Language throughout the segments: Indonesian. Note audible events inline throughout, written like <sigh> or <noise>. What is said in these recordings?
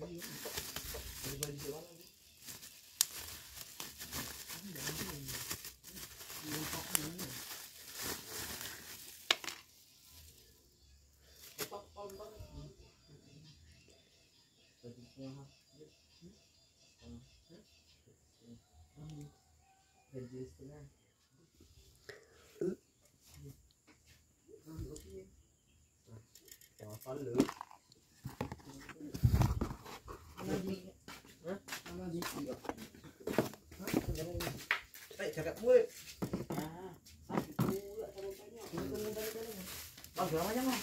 Register. jarak kulit nah sakit pula sama banyak untung untung untung bang berapa banyak bang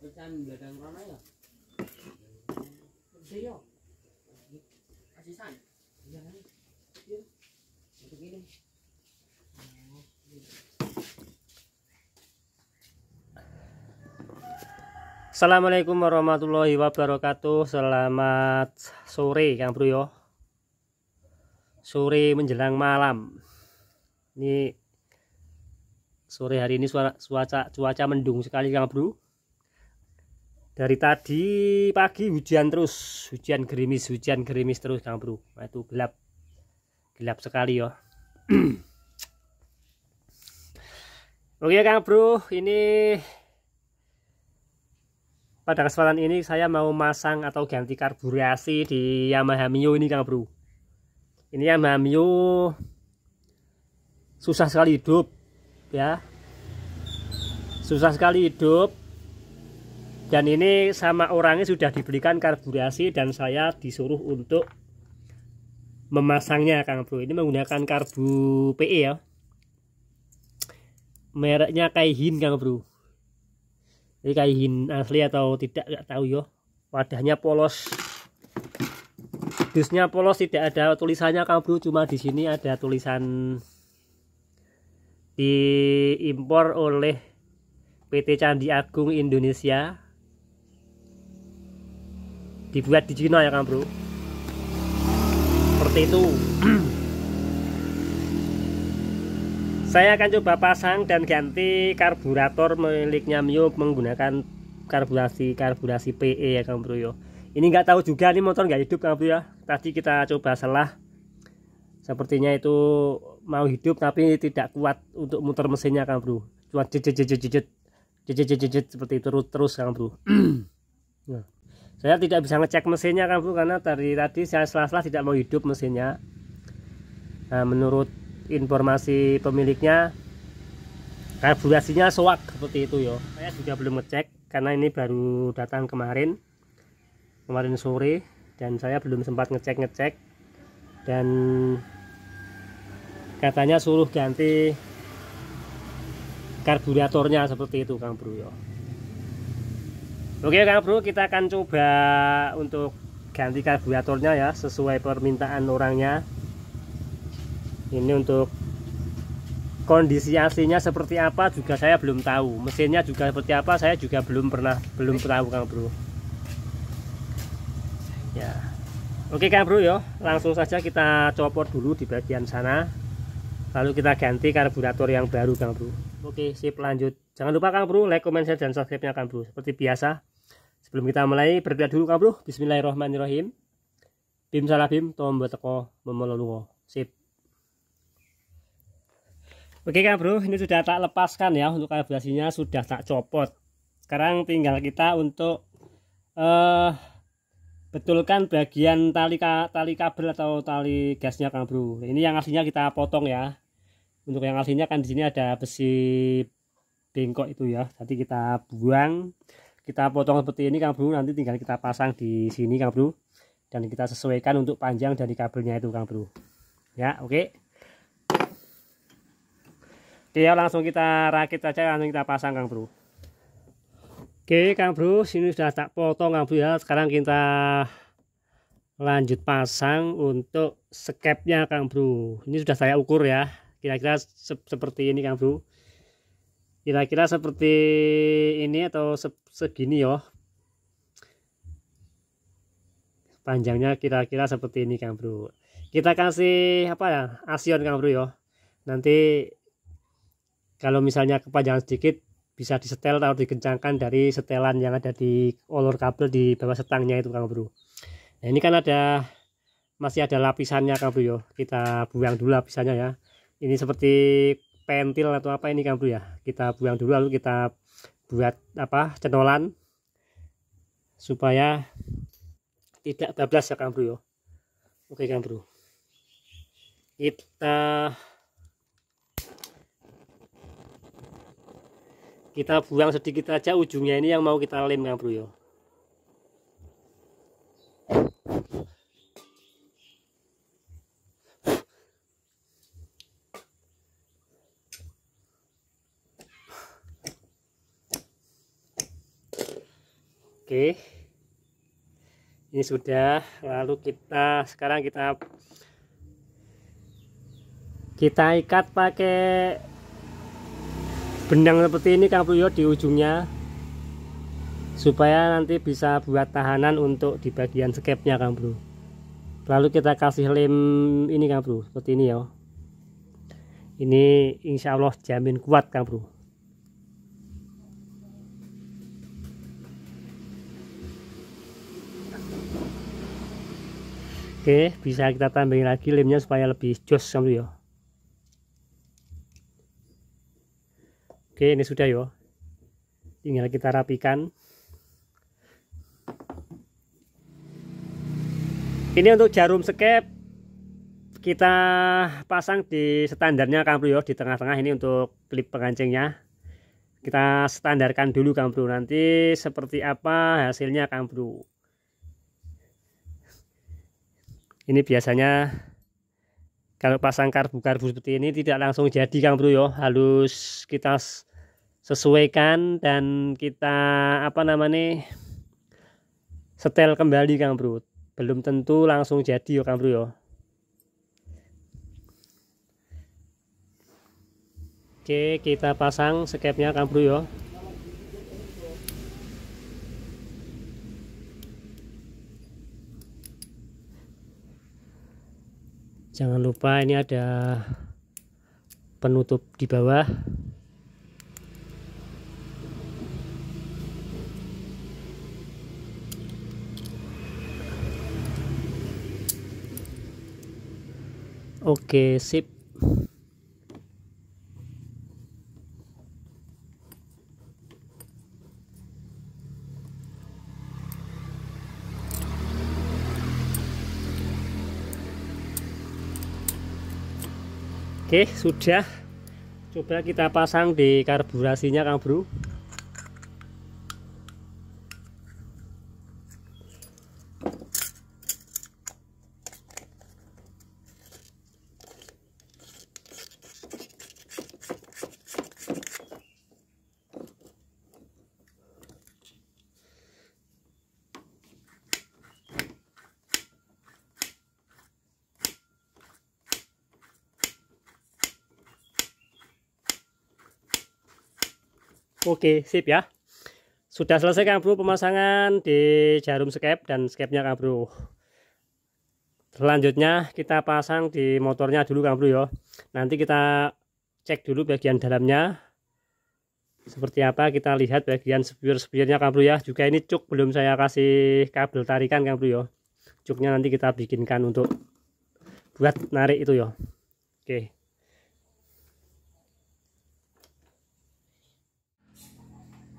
Pecahan Assalamualaikum warahmatullahi wabarakatuh Selamat sore Kang Bro yo ya. Sore menjelang malam Ini Sore hari ini suara, cuaca, cuaca mendung sekali Kang Bro Dari tadi pagi hujan terus Hujan gerimis, hujan gerimis terus Kang Bro nah, Itu gelap Gelap sekali yo ya. <clears throat> Oke Kang Bro Ini pada kesempatan ini saya mau masang atau ganti karburasi di Yamaha Mio ini Kang Bro. Ini Yamaha Mio susah sekali hidup ya. Susah sekali hidup. Dan ini sama orangnya sudah diberikan karburasi dan saya disuruh untuk memasangnya Kang Bro. Ini menggunakan karbu PE ya. Mereknya Kaihin Kang Bro ini kaihin asli atau tidak nggak tahu yo. Wadahnya polos. Dusnya polos tidak ada tulisannya Bro cuma di sini ada tulisan diimpor oleh PT Candi Agung Indonesia dibuat di Cina ya kan bro seperti itu <clears throat> saya akan coba pasang dan ganti karburator miliknya Mio menggunakan karburasi karburasi PE ya Kang bro yo ya. ini nggak tahu juga nih motor nggak hidup Kang bro ya tadi kita coba salah. sepertinya itu mau hidup tapi tidak kuat untuk muter mesinnya Kang bro cuma jejet jejet jejet jejet jejet seperti itu terus terus Kang bro <clears throat> nah, saya tidak bisa ngecek mesinnya Kang bro karena dari tadi saya salah salah tidak mau hidup mesinnya nah, menurut informasi pemiliknya karburasinya soak seperti itu yo saya juga belum ngecek karena ini baru datang kemarin kemarin sore dan saya belum sempat ngecek-ngecek dan katanya suruh ganti karburatornya seperti itu Kang Bro yo Oke Kang Bro kita akan coba untuk ganti karburatornya ya sesuai permintaan orangnya ini untuk kondisi aslinya seperti apa juga saya belum tahu mesinnya juga seperti apa saya juga belum pernah belum tahu Kang Bro ya oke Kang Bro yo langsung saja kita copot dulu di bagian sana lalu kita ganti karburator yang baru Kang Bro oke sip lanjut jangan lupa Kang Bro like comment share dan subscribe nya Kang Bro seperti biasa sebelum kita mulai berdoa dulu Kang Bro Bismillahirrahmanirrahim Bim salah bim, tombol teko memololuwo. Sip. Oke kan bro, ini sudah tak lepaskan ya untuk kalibrasinya sudah tak copot. Sekarang tinggal kita untuk uh, betulkan bagian tali tali kabel atau tali gasnya kan bro. Ini yang aslinya kita potong ya. Untuk yang aslinya kan di sini ada besi bengkok itu ya. Nanti kita buang, kita potong seperti ini kan bro. Nanti tinggal kita pasang di sini kan bro. Dan kita sesuaikan untuk panjang dari kabelnya itu kan bro. Ya oke. Okay. Oke ya langsung kita rakit saja langsung kita pasang Kang Bro. Oke Kang Bro, sini sudah tak potong Kang Bro ya. Sekarang kita lanjut pasang untuk skepnya Kang Bro. Ini sudah saya ukur ya. Kira-kira se seperti ini Kang Bro. Kira-kira seperti ini atau se segini ya. Panjangnya kira-kira seperti ini Kang Bro. Kita kasih apa ya? Asion Kang Bro ya. Nanti kalau misalnya kepanjangan sedikit bisa disetel atau dikencangkan dari setelan yang ada di olor kabel di bawah setangnya itu Kang Bro. Nah, ini kan ada masih ada lapisannya Kang Bro yo. Kita buang dulu lapisannya ya. Ini seperti pentil atau apa ini Kang Bro ya. Kita buang dulu lalu kita buat apa? cendolan supaya tidak bablas ya Kang Bro yo. Oke Kang Bro. Kita kita buang sedikit aja ujungnya ini yang mau kita lem yang Bro ya. Oke ini sudah lalu kita sekarang kita kita ikat pakai benang seperti ini Kang Puyo di ujungnya supaya nanti bisa buat tahanan untuk di bagian skepnya Kang Bro lalu kita kasih lem ini Kang Bro seperti ini ya ini insya Allah jamin kuat Kang Bro Oke bisa kita tambahin lagi lemnya supaya lebih jos Kang Bro ya Oke, ini sudah yo. Tinggal kita rapikan. Ini untuk jarum skep kita pasang di standarnya kamplu yo di tengah-tengah ini untuk klip pengancingnya. Kita standarkan dulu Bro nanti seperti apa hasilnya Bro. Ini biasanya kalau pasang karbu-karbu seperti ini tidak langsung jadi Kang Bro yo, halus kita sesuaikan dan kita apa namanya setel kembali Kang Bro. Belum tentu langsung jadi yo Kang Bro yo. Oke, kita pasang skepnya Kang Bro yo. Jangan lupa ini ada penutup di bawah. Oke, sip. Oke, sudah. Coba kita pasang di karburasinya, Kang Bro. Oke, sip ya. Sudah selesai Kang Bro pemasangan di jarum skep dan skepnya Kang Bro. Selanjutnya kita pasang di motornya dulu Kang Bro ya. Nanti kita cek dulu bagian dalamnya. Seperti apa kita lihat bagian spear spionnya Kang Bro ya. Juga ini cuk belum saya kasih kabel tarikan Kang Bro ya. Cuknya nanti kita bikinkan untuk buat narik itu ya. Oke.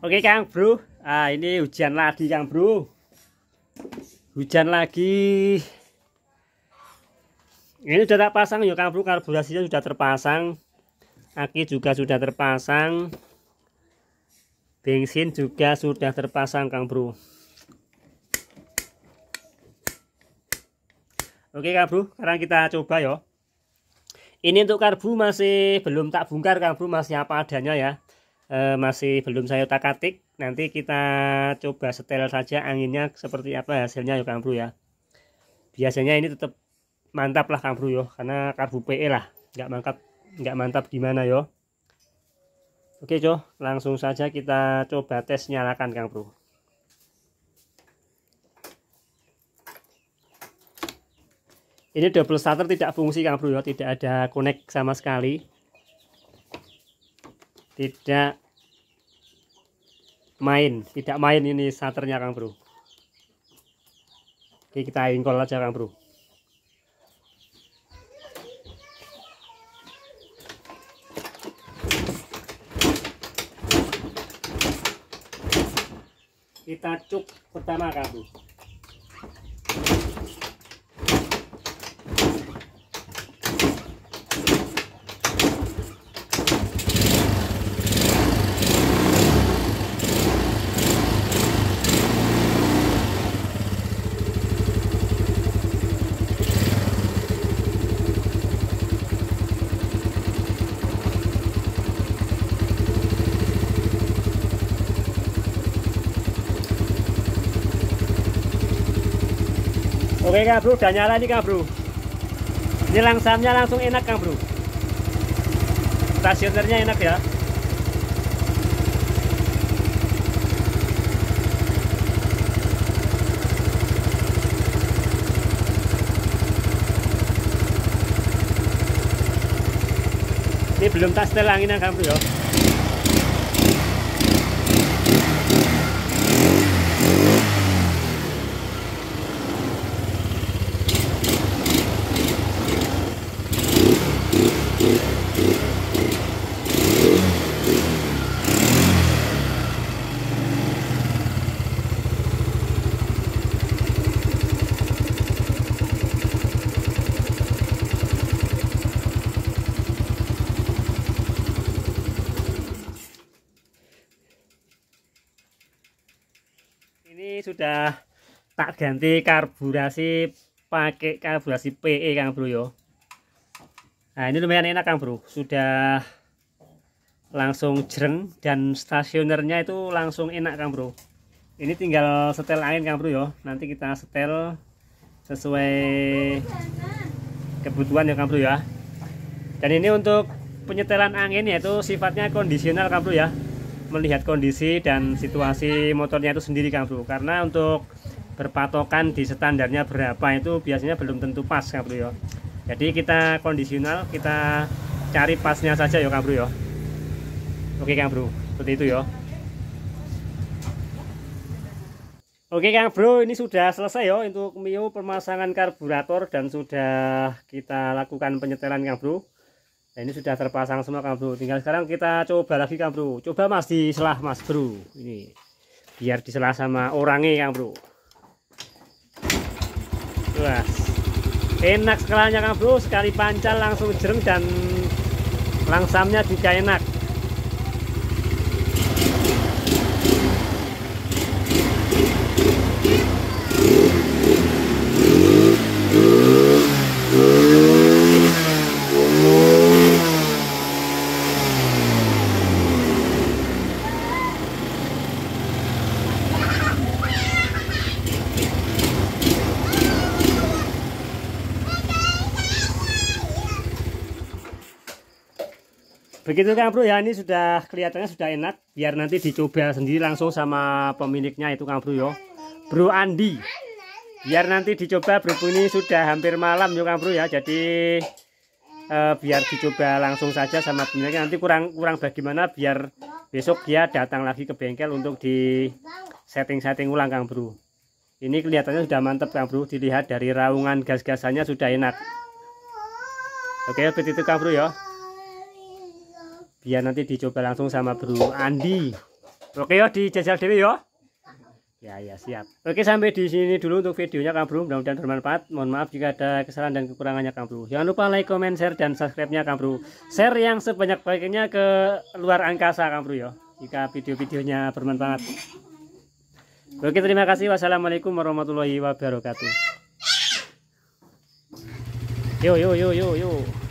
Oke Kang Bro, ah ini hujan lagi Kang Bro. Hujan lagi. Ini sudah tak pasang ya Kang Bro, karburasinya sudah terpasang. Aki juga sudah terpasang. Bensin juga sudah terpasang Kang Bro. Oke Kang Bro, sekarang kita coba ya. Ini untuk karbu masih belum tak bongkar Kang Bro, masih apa adanya ya e, masih belum saya takatik. nanti kita coba setel saja anginnya seperti apa hasilnya ya Kang Bro ya biasanya ini tetap mantap lah Kang Bro yo karena karbu PE lah nggak mantap nggak mantap gimana yo Oke Jo langsung saja kita coba tes nyalakan Kang Bro ini double starter tidak fungsi Kang Bro ya tidak ada connect sama sekali tidak main tidak main ini saternya Kang Bro Oke kita ingkol aja Kang Bro kita cuk pertama Kang Bro Oke Kak Bro, udah nyala nih Kak Bro. Ini langsamnya langsung enak Kak Bro. Stasionernya enak ya. Ini belum tak setel anginnya kak Bro ya. sudah tak ganti karburasi pakai karburasi PE Kang Bro yo. Nah, ini lumayan enak Kang Bro. Sudah langsung jereng dan stasionernya itu langsung enak Kang Bro. Ini tinggal setel angin Kang Bro yo. Nanti kita setel sesuai kebutuhan ya Kang Bro ya. Dan ini untuk penyetelan angin yaitu sifatnya kondisional Kang Bro ya melihat kondisi dan situasi motornya itu sendiri Kang Bro. Karena untuk berpatokan di standarnya berapa itu biasanya belum tentu pas Kang Bro ya. Jadi kita kondisional kita cari pasnya saja ya Kang Bro ya. Oke Kang Bro, seperti itu ya. Oke Kang Bro, ini sudah selesai ya untuk Mio pemasangan karburator dan sudah kita lakukan penyetelan Kang Bro. Nah ini sudah terpasang semua kan bro. Tinggal sekarang kita coba lagi kan bro. Coba mas di selah mas bro. Ini biar di diselah sama orangnya kan bro. Wah enak sekalanya kan bro. Sekali pancal langsung jereng dan langsamnya juga enak. Begitu kang Bro ya ini sudah kelihatannya sudah enak biar nanti dicoba sendiri langsung sama pemiliknya itu kang Bro yo. Ya. Bro Andi. Biar nanti dicoba Bro ini sudah hampir malam yo ya, kang Bro ya. Jadi eh, biar dicoba langsung saja sama pemiliknya nanti kurang kurang bagaimana biar besok dia datang lagi ke bengkel untuk di setting-setting ulang Kang Bro. Ini kelihatannya sudah mantap Kang Bro, dilihat dari raungan gas-gasannya sudah enak. Oke, begitu Kang Bro ya biar nanti dicoba langsung sama Bro Andi oke yo dijajal dewi yo ya ya siap oke sampai di sini dulu untuk videonya Kang Bro mudah-mudahan bermanfaat mohon maaf jika ada kesalahan dan kekurangannya Kang Bro jangan lupa like comment share dan subscribe-nya Kang Bro share yang sebanyak-banyaknya ke luar angkasa Kang Bro yo jika video-videonya bermanfaat oke terima kasih wassalamualaikum warahmatullahi wabarakatuh yo yo yo yo yo